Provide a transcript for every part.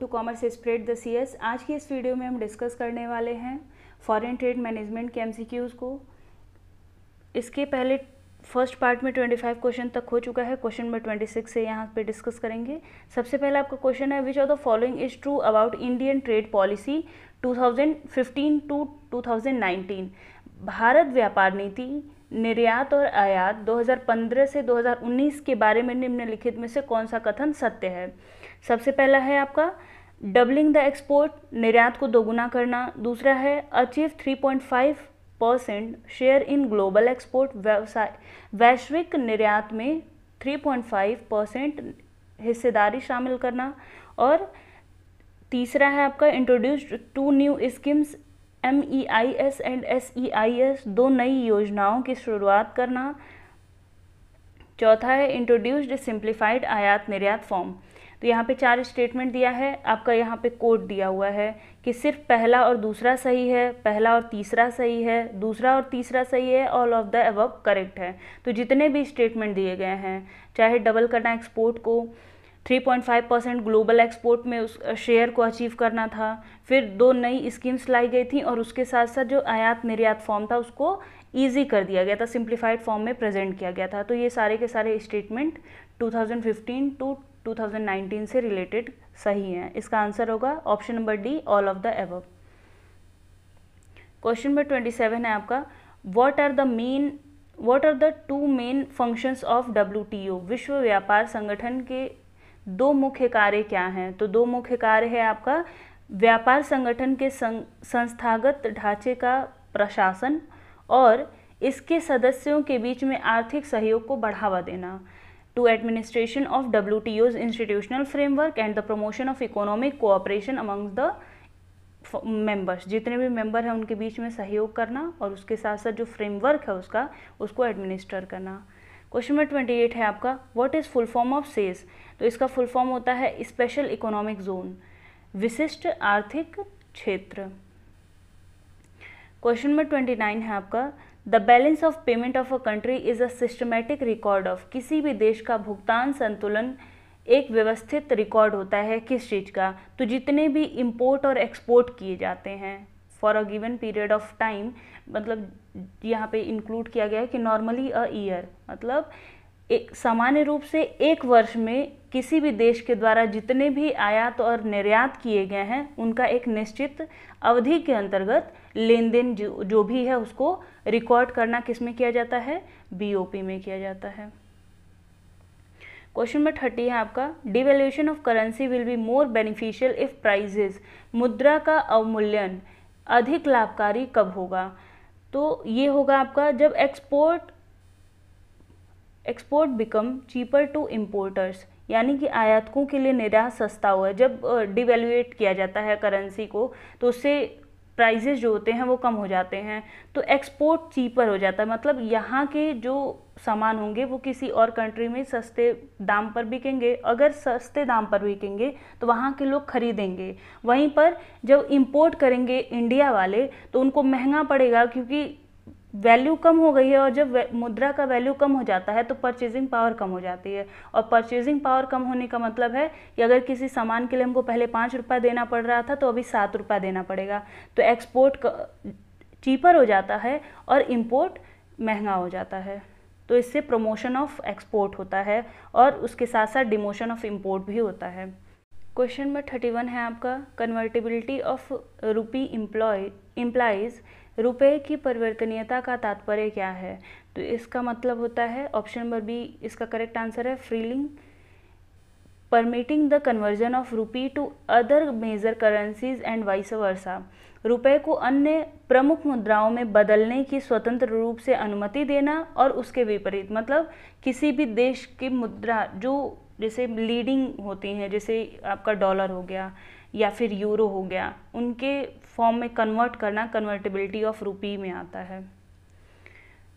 to commerce spread the CS आज की इस वीडियो में हम डिस्कस करने वाले हैं फॉरेन ट्रेड मैनेजमेंट के एमसीक्यूज़ को इसके पहले फर्स्ट पार्ट में 25 क्वेश्चन तक हो चुका है क्वेश्चन नंबर 26 से यहाँ पे डिस्कस करेंगे सबसे पहला आपका क्वेश्चन है which of the following is true about Indian trade policy 2015 to 2019 Bharat व्यापार नीति निर्यात और आयात 2015 से 2019 के बारे में निम्नलिखित में से कौन सा कथन सत्य है सबसे पहला है आपका डबलिंग द एक्सपोर्ट निर्यात को दोगुना करना दूसरा है achieve 3.5 percent share in global export व्यवसाय वैश्विक निर्यात में 3.5 परसेंट हिस्सेदारी शामिल करना और तीसरा है आपका introduced two new schemes M E I S and S E I S दो नई योजनाओं की शुरुआत करना चौथा है इंट्रोड्यूस्ड सिंप्लीफाइड आयात निर्यात फॉर्म तो यहाँ पे चार स्टेटमेंट दिया है आपका यहाँ पे कोड दिया हुआ है कि सिर्फ पहला और दूसरा सही है पहला और तीसरा सही है दूसरा और तीसरा सही है all of the above correct है तो जितने भी स्टेटमेंट दिए गए हैं चाहे डबल करना एक्सपोर्ट को 3.5 परसेंट ग्लोबल एक्सपोर्ट में उस शेयर को अचीव करना था फिर दो नई स्कीम्स लाई गई थी और उसके साथ साथ जो आयात निर्यात फॉर्म था उसको ईजी कर दिया गया था सिंप्लीफाइड फॉर्म में प्रेजेंट किया गया था तो ये सारे के सारे स्टेटमेंट 2015 टू 2019 से रिलेटेड सही हैं इसका आंसर होगा option number D all of the above question number twenty seven है आपका what are the main what are the two main functions of W विश्व व्यापार संगठन के दो मुख्य कार्य क्या हैं तो दो मुख्य कार्य है आपका व्यापार संगठन के संस्थागत ढांचे का प्रशासन और इसके सदस्यों के बीच में आर्थिक सहयोग को बढ़ावा देना of W T O's institutional framework and the promotion of economic cooperation amongst the members जितने भी मेंबर हैं उनके बीच में सहयोग करना और उसके साथ साथ जो फ्रेमवर्क है उसका उसको एडमिनिस्टर करना क्वेश्चन नंबर ट्वेंटी एट है आपका what is full form of cess तो इसका फुल फॉर्म होता है स्पेशल इकोनॉमिक जोन विशिष्ट आर्थिक क्षेत्र क्वेश्चन नंबर ट्वेंटी नाइन है आपका the balance of payment of a country is a systematic record of किसी भी देश का भुगतान संतुलन एक व्यवस्थित रिकॉर्ड होता है किस चीज़ का तो जितने भी इम्पोर्ट और एक्सपोर्ट किए जाते हैं for a given period of time मतलब यहाँ पे इंक्लूड किया गया है कि नॉर्मली अ ईयर मतलब एक सामान्य रूप से एक वर्ष में किसी भी देश के द्वारा जितने भी आयात और निर्यात किए गए हैं उनका एक निश्चित अवधि के अंतर्गत लेन देन जो, जो भी है उसको रिकॉर्ड करना किस में किया जाता है बीओपी में किया जाता है क्वेश्चन नंबर थर्टी है आपका devaluation of currency will be more beneficial if prices मुद्रा का अवमूल्यन अधिक लाभकारी कब होगा तो ये होगा आपका जब export export become cheaper to importers यानी कि आयातकों के लिए निर्यात सस्ता हुआ जब डिवेल्यूएट किया जाता है करेंसी को तो उससे प्राइजेज जो होते हैं वो कम हो जाते हैं तो एक्सपोर्ट चीपर हो जाता है मतलब यहाँ के जो सामान होंगे वो किसी और कंट्री में सस्ते दाम पर बिकेंगे अगर सस्ते दाम पर बिकेंगे तो वहाँ के लोग खरीदेंगे वहीं पर जब इंपोर्ट करेंगे इंडिया वाले तो उनको महंगा पड़ेगा क्योंकि वैल्यू कम हो गई है और जब मुद्रा का वैल्यू कम हो जाता है तो परचेजिंग पावर कम हो जाती है और परचेजिंग पावर कम होने का मतलब है कि अगर किसी सामान के लिए हमको पहले पाँच रुपये देना पड़ रहा था तो अभी सात रुपये देना पड़ेगा तो एक्सपोर्ट चीपर हो जाता है और इम्पोर्ट महंगा हो जाता है तो इससे प्रमोशन ऑफ एक्सपोर्ट होता है और उसके साथ साथ डिमोशन ऑफ इम्पोर्ट भी होता है क्वेश्चन नंबर थर्टी वन है आपका convertibility of rupee imply implies रुपए की परिवर्तनीयता का तात्पर्य क्या है तो इसका मतलब होता है ऑप्शन नंबर बी इसका करेक्ट आंसर है freely permitting the conversion of rupee to other major currencies and vice versa रुपए को अन्य प्रमुख मुद्राओं में बदलने की स्वतंत्र रूप से अनुमति देना और उसके विपरीत मतलब किसी भी देश की मुद्रा जो जैसे लीडिंग होती हैं जैसे आपका डॉलर हो गया या फिर यूरो हो गया उनके फॉर्म में कन्वर्ट करना कन्वर्टेबिलिटी ऑफ रूपी में आता है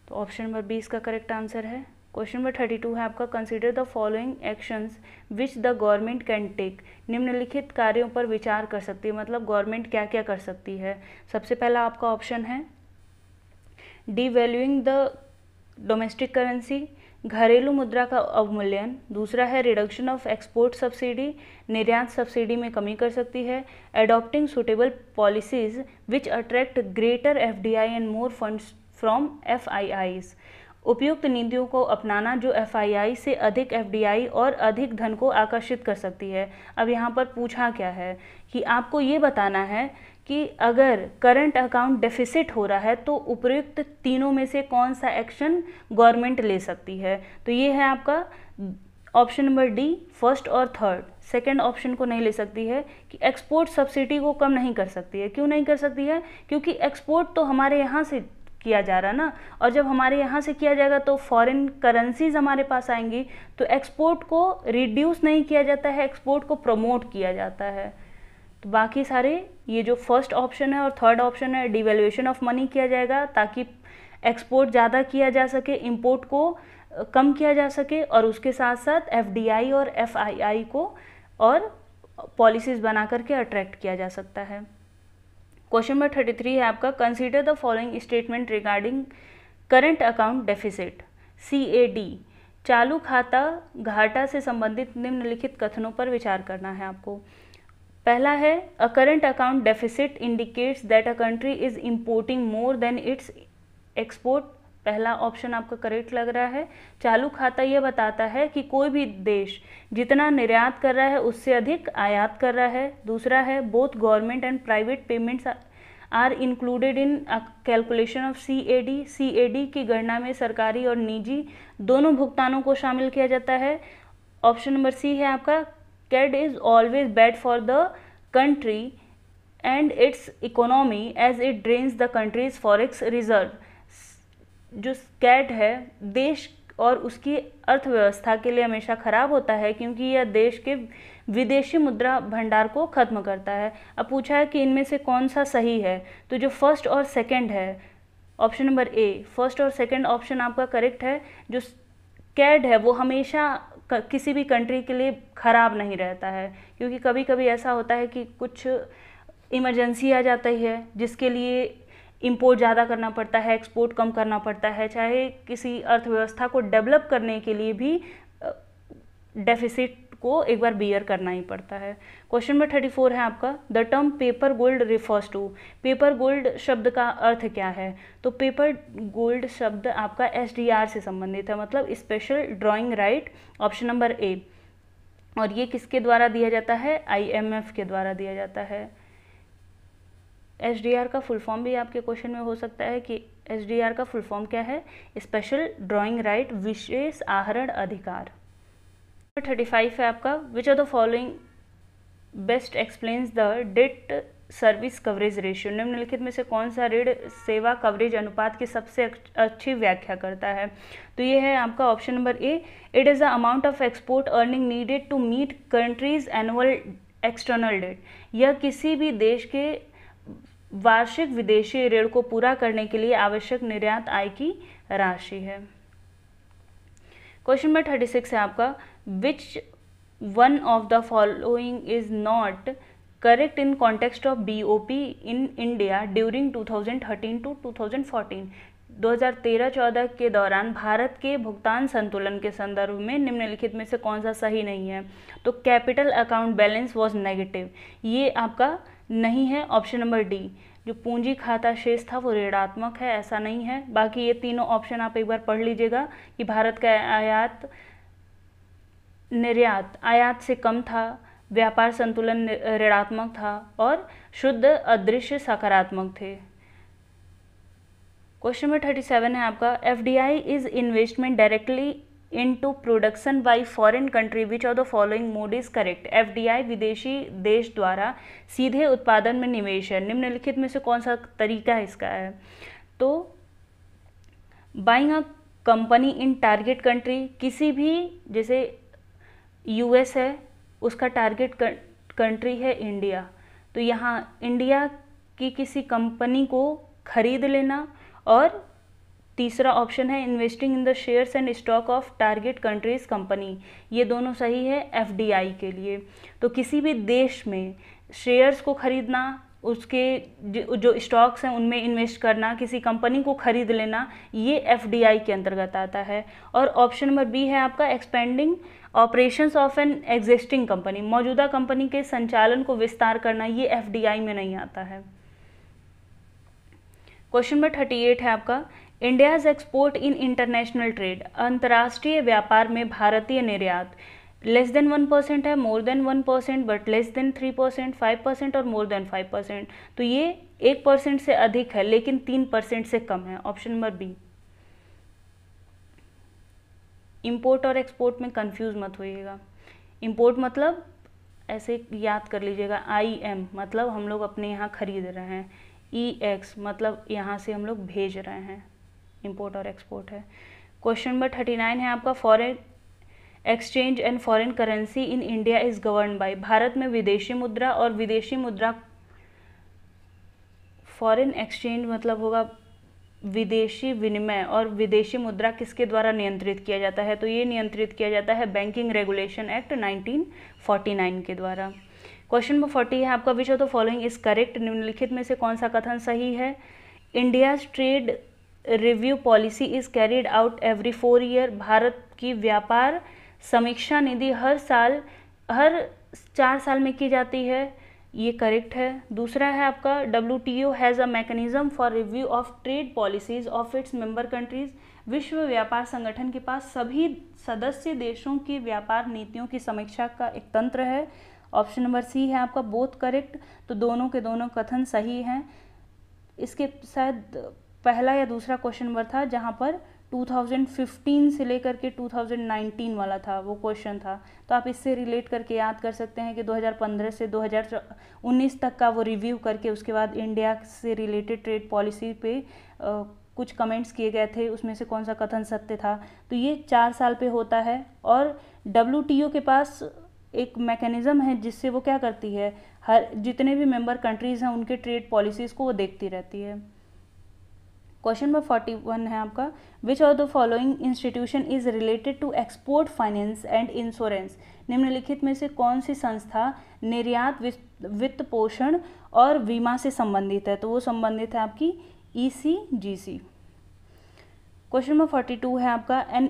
तो ऑप्शन नंबर बी इसका करेक्ट आंसर है क्वेश्चन नंबर थर्टी टू है आपका consider the following actions which the government can take निम्नलिखित कार्यों पर विचार कर सकती है मतलब गवर्नमेंट क्या क्या कर सकती है सबसे पहला आपका ऑप्शन है डी द डोमेस्टिक करेंसी घरेलू मुद्रा का अवमूल्यन दूसरा है रिडक्शन ऑफ एक्सपोर्ट सब्सिडी निर्यात सब्सिडी में कमी कर सकती है adopting suitable policies which attract greater F D I and more fund from F I Is उपयुक्त नीतियों को अपनाना जो एफ आई आई से अधिक एफ डी आई और अधिक धन को आकर्षित कर सकती है अब यहाँ पर पूछा क्या है कि आपको ये बताना है कि अगर करंट अकाउंट डेफिसिट हो रहा है तो उपयुक्त तीनों में से कौन सा एक्शन गवर्नमेंट ले सकती है तो ये है आपका ऑप्शन नंबर डी फर्स्ट और थर्ड सेकंड ऑप्शन को नहीं ले सकती है कि एक्सपोर्ट सब्सिडी को कम नहीं कर सकती है क्यों नहीं कर सकती है क्योंकि एक्सपोर्ट तो हमारे यहाँ से किया जा रहा ना और जब हमारे यहाँ से किया जाएगा तो फॉरेन करेंसीज हमारे पास आएंगी तो एक्सपोर्ट को रिड्यूस नहीं किया जाता है एक्सपोर्ट को प्रमोट किया जाता है तो बाकी सारे ये जो फर्स्ट ऑप्शन है और थर्ड ऑप्शन है डिवेल्यूएशन ऑफ मनी किया जाएगा ताकि एक्सपोर्ट ज़्यादा किया जा सके इम्पोर्ट को कम किया जा सके और उसके साथ साथ एफ और एफ को और पॉलिसीज़ बना करके अट्रैक्ट किया जा सकता है क्वेश्चन नंबर थर्टी थ्री है आपका consider the following statement regarding current account deficit C A D चालू खाता घाटा से संबंधित निम्नलिखित कथनों पर विचार करना है आपको पहला है a current account deficit indicates that a country is importing more than its export पहला ऑप्शन आपका करेक्ट लग रहा है चालू खाता यह बताता है कि कोई भी देश जितना निर्यात कर रहा है उससे अधिक आयात कर रहा है दूसरा है both government and private payments are included in calculation of C A D C A D की गणना में सरकारी और निजी दोनों भुगतानों को शामिल किया जाता है ऑप्शन नंबर सी है आपका is always bad for the country and its economy as it it the countries forex reserve जो कैड है देश और उसकी अर्थव्यवस्था के लिए हमेशा ख़राब होता है क्योंकि यह देश के विदेशी मुद्रा भंडार को ख़त्म करता है अब पूछा है कि इनमें से कौन सा सही है तो जो फर्स्ट और सेकंड है ऑप्शन नंबर ए फर्स्ट और सेकंड ऑप्शन आपका करेक्ट है जो कैड है वो हमेशा किसी भी कंट्री के लिए ख़राब नहीं रहता है क्योंकि कभी कभी ऐसा होता है कि कुछ इमरजेंसी आ जाती है जिसके लिए इम्पोर्ट ज़्यादा करना पड़ता है एक्सपोर्ट कम करना पड़ता है चाहे किसी अर्थव्यवस्था को डेवलप करने के लिए भी डेफिसिट को एक बार बियर करना ही पड़ता है क्वेश्चन नंबर थर्टी फोर है आपका the term paper gold refers to paper gold शब्द का अर्थ क्या है तो पेपर गोल्ड शब्द आपका एस से संबंधित है मतलब special drawing right option number A और ये किसके द्वारा दिया जाता है एफ के द्वारा दिया जाता है एस का फुल फॉर्म भी आपके क्वेश्चन में हो सकता है कि एस का फुल फॉर्म क्या है स्पेशल ड्राइंग राइट विशेष आहरण अधिकार थर्टी फाइव है आपका which are the following best explains the debt service coverage ratio निम्नलिखित में से कौन सा ऋण सेवा कवरेज अनुपात की सबसे अच्छी व्याख्या करता है तो ये है आपका option number A it is the amount of export earning needed to meet country's annual external debt यह किसी भी देश के वार्षिक विदेशी ऋण को पूरा करने के लिए आवश्यक निर्यात आय की राशि है क्वेश्चन नंबर थर्टी सिक्स है आपका which one of the following is not correct in context of BOP in India during 2013 to 2014 2013-14 के दौरान भारत के भुगतान संतुलन के संदर्भ में निम्नलिखित में से कौन सा सही नहीं है तो capital account balance was negative ये आपका नहीं है ऑप्शन नंबर डी जो पूंजी खाता शेष था वो ऋणात्मक है ऐसा नहीं है बाकी ये तीनों ऑप्शन आप एक बार पढ़ लीजिएगा कि भारत का आयात निर्यात आयात से कम था व्यापार संतुलन ऋणात्मक था और शुद्ध अदृश्य सकारात्मक थे क्वेश्चन नंबर थर्टी सेवन है आपका F D I is investment directly into production by foreign country which of the following mode is correct F D I विदेशी देश द्वारा सीधे उत्पादन में निवेश है निम्नलिखित में से कौन सा तरीका इसका है तो buying a company in target country किसी भी जैसे यूएस है उसका टारगेट कंट्री है इंडिया तो यहाँ इंडिया की किसी कंपनी को खरीद लेना और तीसरा ऑप्शन है investing in the shares and stock of target country's company ये दोनों सही है एफ के लिए तो किसी भी देश में शेयर्स को खरीदना उसके जो स्टॉक्स हैं उनमें इन्वेस्ट करना किसी कंपनी को खरीद लेना ये एफ के अंतर्गत आता है और ऑप्शन नंबर बी है आपका expanding operations of an existing company मौजूदा कंपनी के संचालन को विस्तार करना ये एफ में नहीं आता है क्वेश्चन नंबर थर्टी एट है आपका India's export in international trade अंतर्राष्ट्रीय व्यापार में भारतीय निर्यात लेस देन वन परसेंट है more than one percent but less than three percent five percent और मोर देन फाइव परसेंट तो ये एक परसेंट से अधिक है लेकिन तीन परसेंट से कम है ऑप्शन नंबर बी इम्पोर्ट और एक्सपोर्ट में कंफ्यूज मत होइएगा इम्पोर्ट मतलब ऐसे याद कर लीजिएगा आई एम मतलब हम लोग अपने यहाँ ख़रीद रहे हैं ई e एक्स मतलब यहाँ से हम लोग भेज रहे हैं इम्पोर्ट और एक्सपोर्ट है क्वेश्चन नंबर थर्टी नाइन है आपका foreign exchange and foreign currency in India is govern by Bharat में विदेशी मुद्रा और विदेशी मुद्रा फॉरेन एक्सचेंज मतलब होगा विदेशी विनिमय और विदेशी मुद्रा किसके द्वारा नियंत्रित किया जाता है तो ये नियंत्रित किया जाता है बैंकिंग रेगुलेशन एक्ट 1949 के द्वारा क्वेश्चन नंबर फोर्टी है आपका विषय तो फॉलोइंग इज करेक्ट निम्नलिखित में से कौन सा कथन सही है India trade review policy is carried out every four year Bharat की व्यापार समीक्षा निधि हर साल हर चार साल में की जाती है ये करेक्ट है दूसरा है आपका W T O has a mechanism for review of trade policies of its member countries विश्व व्यापार संगठन के पास सभी सदस्य देशों की व्यापार नीतियों की समीक्षा का एक तंत्र है ऑप्शन नंबर सी है आपका बोथ करेक्ट तो दोनों के दोनों कथन सही हैं इसके शायद पहला या दूसरा क्वेश्चन नंबर था जहाँ पर 2015 से लेकर के 2019 वाला था वो क्वेश्चन था तो आप इससे रिलेट करके याद कर सकते हैं कि 2015 से 2019 तक का वो रिव्यू करके उसके बाद इंडिया से रिलेटेड ट्रेड पॉलिसी पे आ, कुछ कमेंट्स किए गए थे उसमें से कौन सा कथन सत्य था तो ये चार साल पे होता है और डब्ल्यू के पास एक मैकेनिज़्म है जिससे वो क्या करती है हर जितने भी मेंबर कंट्रीज़ हैं उनके ट्रेड पॉलिसीज़ को वो देखती रहती है क्वेश्चन नंबर फोर्टी वन है आपका which of the following institution is related to export finance and insurance निम्नलिखित में से कौन सी संस्था निर्यात वित्त पोषण और बीमा से संबंधित है तो वो संबंधित है आपकी E C G C question number forty two है आपका an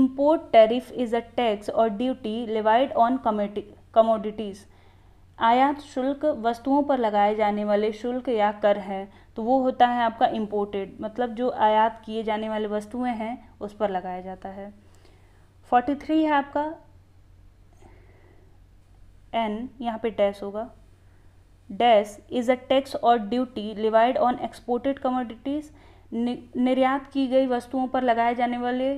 import tariff is a tax और ड्यूटी लिवाइड ऑन कमोडिटीज आयात शुल्क वस्तुओं पर लगाए जाने वाले शुल्क या कर है तो वो होता है आपका इम्पोर्टेड मतलब जो आयात किए जाने वाले वस्तुएं हैं उस पर लगाया जाता है फोर्टी थ्री है आपका एन यहाँ पे डैश होगा डैश इज़ अ टैक्स और duty levied on exported commodities निर्यात की गई वस्तुओं पर लगाए जाने वाले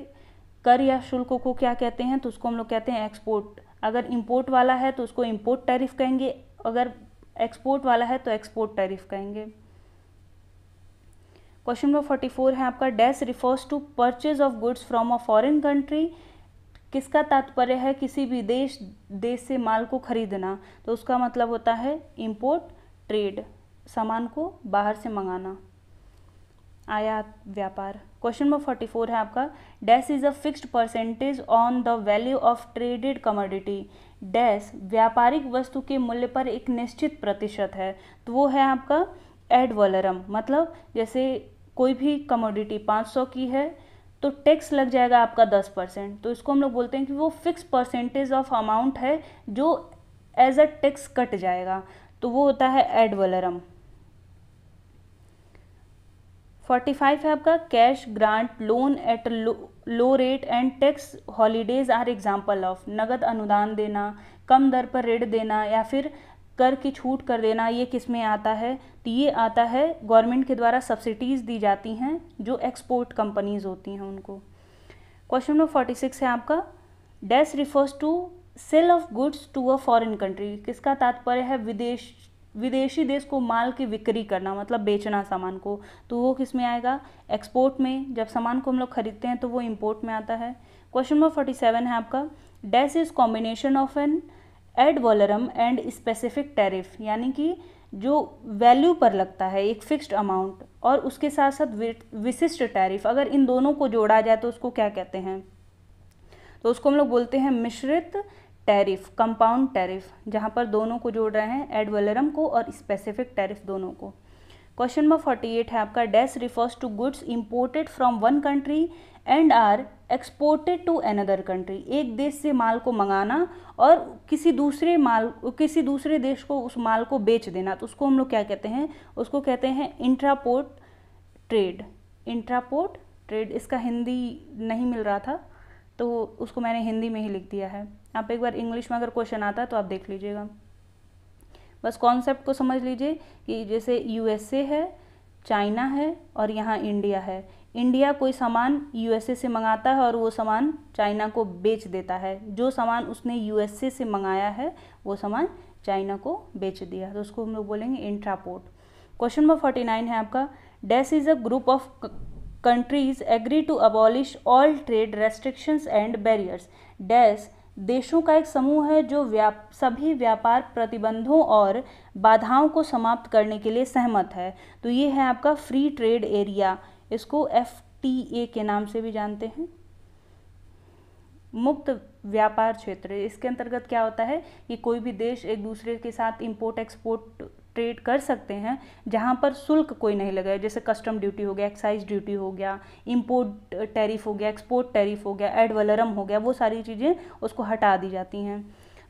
कर या शुल्कों को क्या कहते हैं तो उसको हम लोग कहते हैं एक्सपोर्ट अगर इम्पोर्ट वाला है तो उसको इम्पोर्ट टैरिफ कहेंगे अगर एक्सपोर्ट वाला है तो एक्सपोर्ट टैरिफ कहेंगे क्वेश्चन नंबर फोर्टी फोर है आपका dash refers to purchase of goods from a foreign country किसका तात्पर्य है किसी भी देश देश से माल को खरीदना तो उसका मतलब होता है इम्पोर्ट ट्रेड सामान को बाहर से मंगाना आयात व्यापार क्वेश्चन नंबर फोर्टी फोर है आपका dash is a fixed percentage on the value of traded commodity dash व्यापारिक वस्तु के मूल्य पर एक निश्चित प्रतिशत है तो वो है आपका एड वलरम मतलब जैसे कोई भी कमोडिटी 500 की है तो टैक्स लग जाएगा आपका 10 परसेंट तो इसको हम लोग बोलते हैं कि वो फिक्स परसेंटेज ऑफ अमाउंट है जो एज अ टैक्स कट जाएगा तो वो होता है एड वलरम फोर्टी फाइव है आपका cash grant loan at low rate and tax holidays are example of नगद अनुदान देना कम दर पर ऋण देना या फिर कर की छूट कर देना ये किस में आता है तो ये आता है गवर्नमेंट के द्वारा सब्सिडीज़ दी जाती हैं जो एक्सपोर्ट कंपनीज होती हैं उनको क्वेश्चन नंबर फोर्टी सिक्स है आपका dash refers to sale of goods to a foreign country किसका तात्पर्य है विदेश विदेशी देश को माल की बिक्री करना मतलब बेचना सामान को तो वो किस में आएगा एक्सपोर्ट में जब सामान को हम लोग खरीदते हैं तो वो इम्पोर्ट में आता है क्वेश्चन नंबर फोर्टी सेवन है आपका dash is combination of an ad valorem and specific tariff यानी कि जो वैल्यू पर लगता है एक फिक्स्ड अमाउंट और उसके साथ साथ विशिष्ट टैरिफ अगर इन दोनों को जोड़ा जाए तो उसको क्या कहते हैं तो उसको हम लोग बोलते हैं मिश्रित टैरिफ कंपाउंड टैरिफ जहाँ पर दोनों को जोड़ रहे हैं एड वलरम को और स्पेसिफिक टैरिफ दोनों को क्वेश्चन नंबर फोर्टी एट है आपका dash refers to goods imported from one country and are exported to another country एक देश से माल को मंगाना और किसी दूसरे माल किसी दूसरे देश को उस माल को बेच देना तो उसको हम लोग क्या कहते हैं उसको कहते हैं इंट्रापोर्ट ट्रेड इंट्रापोर्ट ट्रेड इसका हिंदी नहीं मिल रहा था तो उसको मैंने हिंदी में ही लिख दिया है आप एक बार इंग्लिश में अगर क्वेश्चन आता है तो आप देख लीजिएगा बस कॉन्सेप्ट को समझ लीजिए कि जैसे यूएसए है चाइना है और यहाँ इंडिया है इंडिया कोई सामान यूएसए से मंगाता है और वो सामान चाइना को बेच देता है जो सामान उसने यूएसए से मंगाया है वो सामान चाइना को बेच दिया तो उसको हम लोग बोलेंगे entrepot question number forty nine है आपका dash is a group of countries agree to abolish all trade restrictions and barriers dash देशों का एक समूह है जो व्याप सभी व्यापार प्रतिबंधों और बाधाओं को समाप्त करने के लिए सहमत है तो ये है आपका फ्री ट्रेड एरिया इसको एफ टी ए के नाम से भी जानते हैं मुक्त व्यापार क्षेत्र इसके अंतर्गत क्या होता है कि कोई भी देश एक दूसरे के साथ इंपोर्ट एक्सपोर्ट ट्रेड कर सकते हैं जहाँ पर शुल्क कोई नहीं लगा जैसे कस्टम ड्यूटी हो गया एक्साइज ड्यूटी हो गया इंपोर्ट टैरिफ हो गया एक्सपोर्ट टैरिफ हो गया एड वलरम हो गया वो सारी चीज़ें उसको हटा दी जाती हैं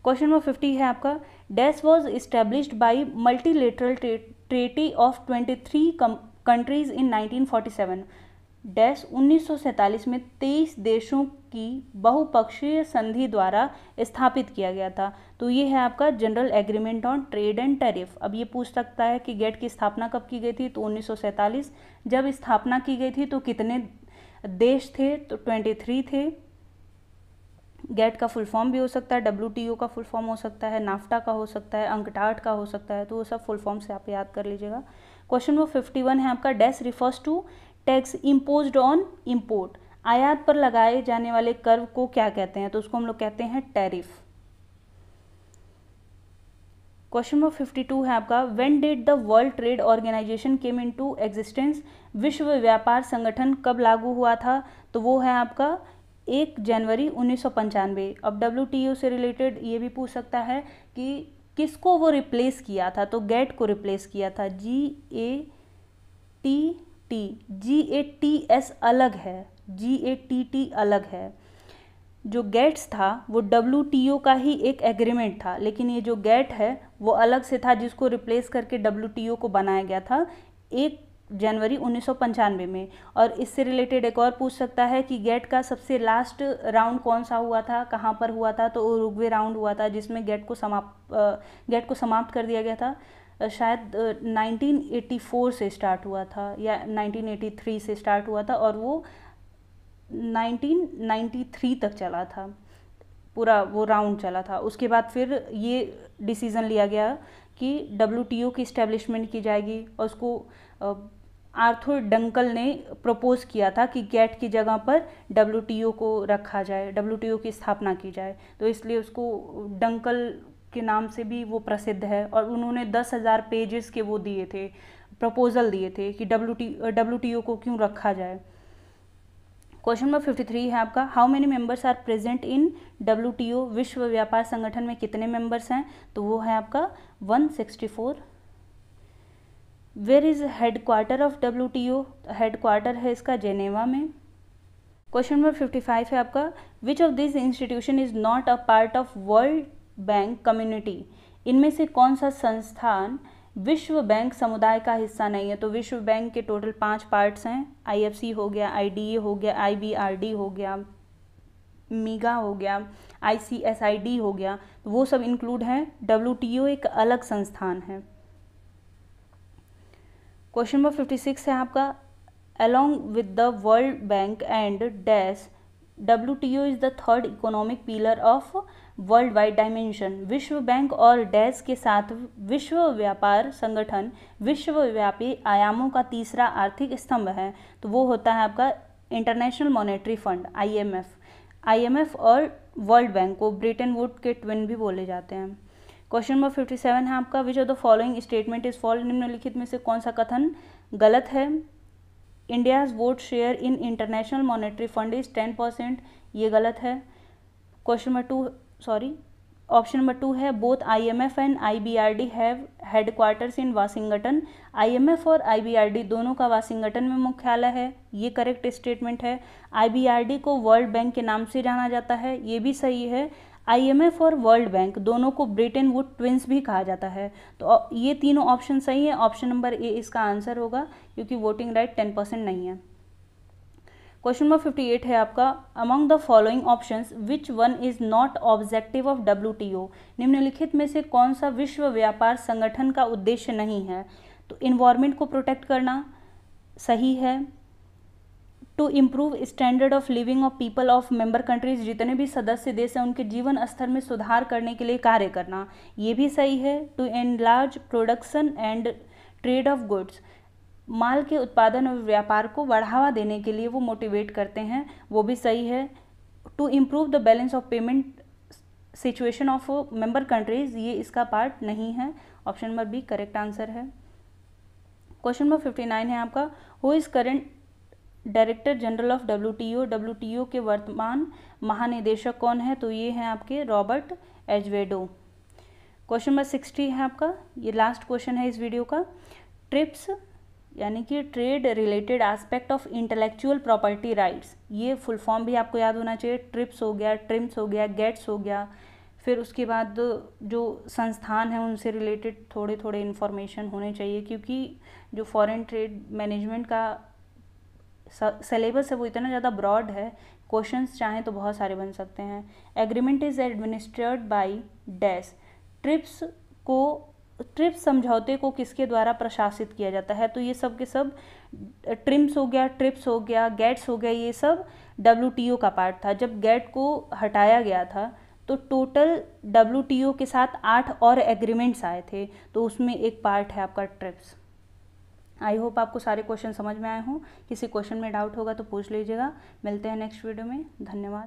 क्वेश्चन नंबर फिफ्टी है आपका dash was established by multilateral treaty of twenty three countries in 1947 dash उन्नीस में 23 देशों की बहुपक्षीय संधि द्वारा स्थापित किया गया था तो ये है आपका general agreement on trade and tariff अब ये पूछ सकता है कि गेट की स्थापना कब की गई थी तो उन्नीस जब स्थापना की गई थी तो कितने देश थे तो 23 थे गेट का फुल फॉर्म भी हो सकता है डब्ल्यू का फुल फॉर्म हो सकता है नाफ्टा का हो सकता है अंकटाट का हो सकता है तो वो सब फुल फॉर्म से आप याद कर लीजिएगा क्वेश्चन नंबर फिफ्टी वन है आपका dash refers to tax impose on import आयात पर लगाए जाने वाले कर्व को क्या कहते हैं तो उसको हम लोग कहते हैं tariff question number fifty two है आपका when did the world trade organisation came into existence विश्व व्यापार संगठन कब लागू हुआ था तो वो है आपका एक जनवरी उन्नीस अब डब्ल्यू से रिलेटेड ये भी पूछ सकता है कि किसको वो रिप्लेस किया था तो गेट को रिप्लेस किया था G A T T G A T S अलग है जी ए टी टी अलग है जो गेट्स था वो डब्ल्यू टी ओ का ही एक एग्रीमेंट था लेकिन ये जो गेट है वो अलग से था जिसको रिप्लेस करके डब्ल्यू टी ओ को बनाया गया था एक जनवरी उन्नीस में और इससे रिलेटेड एक और पूछ सकता है कि गेट का सबसे लास्ट राउंड कौन सा हुआ था कहाँ पर हुआ था तो रुगवे राउंड हुआ था जिसमें गेट को समाप्त गेट को समाप्त कर दिया गया था शायद 1984 से स्टार्ट हुआ था या 1983 से स्टार्ट हुआ था और वो 1993 तक चला था पूरा वो राउंड चला था उसके बाद फिर ये डिसीज़न लिया गया कि डब्ल्यू की इस्टेब्लिशमेंट की जाएगी और उसको आर्थुर डंकल ने प्रपोज किया था कि गेट की जगह पर डब्ल्यू को रखा जाए डब्ल्यू की स्थापना की जाए तो इसलिए उसको डंकल के नाम से भी वो प्रसिद्ध है और उन्होंने दस हज़ार पेजेस के वो दिए थे प्रपोजल दिए थे कि डब्ल्यू टी को क्यों रखा जाए क्वेश्चन नंबर फिफ्टी थ्री है आपका how many members are present in W विश्व व्यापार संगठन में कितने मेंबर्स हैं तो वो है आपका one sixty four where is headquarter of W T O headquarter है इसका जेनेवा में क्वेश्चन नंबर फिफ्टी फाइव है आपका which of this institution is not a part of world bank community इनमें से कौन सा संस्थान विश्व बैंक समुदाय का हिस्सा नहीं है तो विश्व बैंक के टोटल पांच पार्ट्स हैं आईएफसी हो गया आईडीए e हो गया आईबीआरडी हो गया मीगा e हो गया आईसीएसआईडी हो गया तो वो सब इंक्लूड हैं डब्ल्यूटीओ एक अलग संस्थान है क्वेश्चन नंबर फिफ्टी सिक्स है आपका with the world bank and dash W T O is the third economic pillar of world wide dimension विश्व बैंक और डैश के साथ विश्व व्यापार संगठन विश्वव्यापी आयामों का तीसरा आर्थिक स्तंभ है तो वो होता है आपका international monetary fund I I M F M F और वर्ल्ड बैंक को ब्रिटेन वुड के ट्विन भी बोले जाते हैं क्वेश्चन नंबर फिफ्टी सेवन है आपका which of the following statement is false निम्नलिखित में से कौन सा कथन गलत है India's vote share in international monetary fund is ten percent ये गलत है question number two sorry option number two है both IMF and IBRD have headquarters in Washington IMF और आईबीआरडी दोनों का वाशिंगटन में मुख्यालय है ये करेक्ट स्टेटमेंट है आईबीआरडी को वर्ल्ड बैंक के नाम से जाना जाता है ये भी सही है आईएमएफ और वर्ल्ड बैंक दोनों को ब्रिटेन वुड ट्विंस भी कहा जाता है तो ये तीनों ऑप्शन सही है ऑप्शन नंबर ए इसका आंसर होगा क्योंकि वोटिंग राइट टेन परसेंट नहीं है क्वेश्चन नंबर फिफ्टी एट है आपका among the following option which one is not objective of W निम्नलिखित में से कौन सा विश्व व्यापार संगठन का उद्देश्य नहीं है तो इन्वायरमेंट को प्रोटेक्ट करना सही है to improve standard of living of people of member countries जितने भी सदस्य देश हैं उनके जीवन स्तर में सुधार करने के लिए कार्य करना ये भी सही है to large production and trade of goods माल के उत्पादन और व्यापार को बढ़ावा देने के लिए वो मोटिवेट करते हैं वो भी सही है to improve the balance of payment situation of member countries ये इसका पार्ट नहीं है option number B correct answer है क्वेश्चन नंबर फिफ्टी नाइन है आपका who is current director general of W WTO के वर्तमान महानिदेशक कौन है तो ये हैं आपके Robert Azevedo question number sixty है आपका ये लास्ट क्वेश्चन है इस वीडियो का ट्रिप्स यानी कि trade related aspect of intellectual property rights ये फुल फॉर्म भी आपको याद होना चाहिए ट्रिप्स हो गया ट्रिम्स हो गया गेट्स हो गया फिर उसके बाद जो संस्थान हैं उनसे रिलेटेड थोड़े थोड़े इन्फॉर्मेशन होने चाहिए क्योंकि जो फॉरेन ट्रेड मैनेजमेंट का सिलेबस है वो इतना ज़्यादा ब्रॉड है क्वेश्चंस चाहें तो बहुत सारे बन सकते हैं agreement is administered by dash TRIPS को ट्रिप्स समझौते को किसके द्वारा प्रशासित किया जाता है तो ये सब के सब ट्रिम्स हो गया ट्रिप्स हो गया गेट्स हो गया ये सब डब्ल्यू का पार्ट था जब गेट को हटाया गया था तो टोटल डब्ल्यू के साथ आठ और एग्रीमेंट्स आए थे तो उसमें एक पार्ट है आपका ट्रिप्स आई होप आपको सारे क्वेश्चन समझ में आए हों किसी क्वेश्चन में डाउट होगा तो पूछ लीजिएगा मिलते हैं नेक्स्ट वीडियो में धन्यवाद